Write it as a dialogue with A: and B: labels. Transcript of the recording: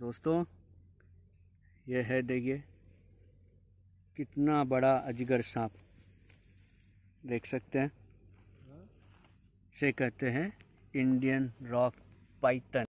A: दोस्तों यह है देखिए कितना बड़ा अजगर सांप देख सकते हैं से कहते हैं इंडियन रॉक पाइथन